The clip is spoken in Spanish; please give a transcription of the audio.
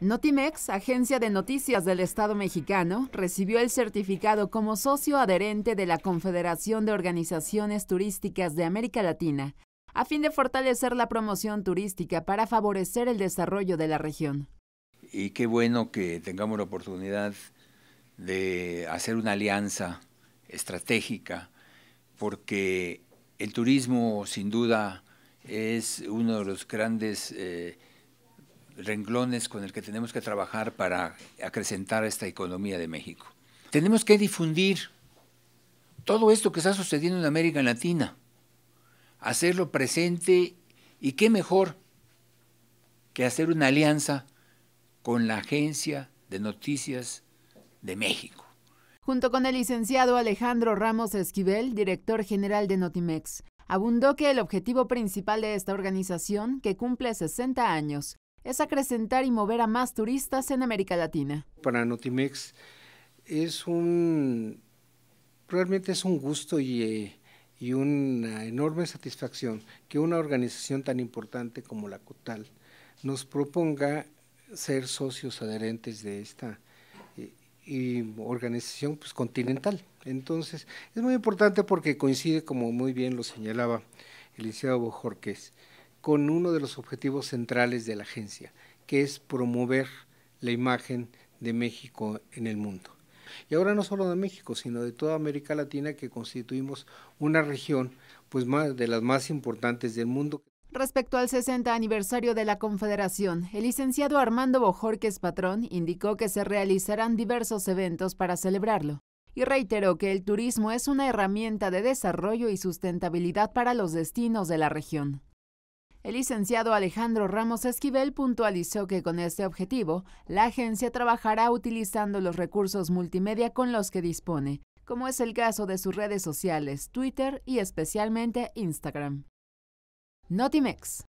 Notimex, agencia de noticias del Estado mexicano, recibió el certificado como socio adherente de la Confederación de Organizaciones Turísticas de América Latina, a fin de fortalecer la promoción turística para favorecer el desarrollo de la región. Y qué bueno que tengamos la oportunidad de hacer una alianza estratégica, porque el turismo sin duda es uno de los grandes... Eh, renglones con el que tenemos que trabajar para acrecentar esta economía de México. Tenemos que difundir todo esto que está sucediendo en América Latina, hacerlo presente y qué mejor que hacer una alianza con la Agencia de Noticias de México. Junto con el licenciado Alejandro Ramos Esquivel, director general de Notimex, abundó que el objetivo principal de esta organización, que cumple 60 años, es acrecentar y mover a más turistas en América Latina. Para Notimex es un, realmente es un gusto y, eh, una enorme satisfacción que una organización tan importante como la COTAL nos proponga ser socios adherentes de esta eh, organización pues, continental. Entonces, es muy importante porque coincide, como muy bien lo señalaba el licenciado Bojorquez, con uno de los objetivos centrales de la agencia, que es promover la imagen de México en el mundo. Y ahora no solo de México, sino de toda América Latina, que constituimos una región pues, de las más importantes del mundo. Respecto al 60 aniversario de la Confederación, el licenciado Armando Bojorques Patrón indicó que se realizarán diversos eventos para celebrarlo y reiteró que el turismo es una herramienta de desarrollo y sustentabilidad para los destinos de la región. El licenciado Alejandro Ramos Esquivel puntualizó que con este objetivo, la agencia trabajará utilizando los recursos multimedia con los que dispone, como es el caso de sus redes sociales, Twitter y especialmente Instagram. Notimex.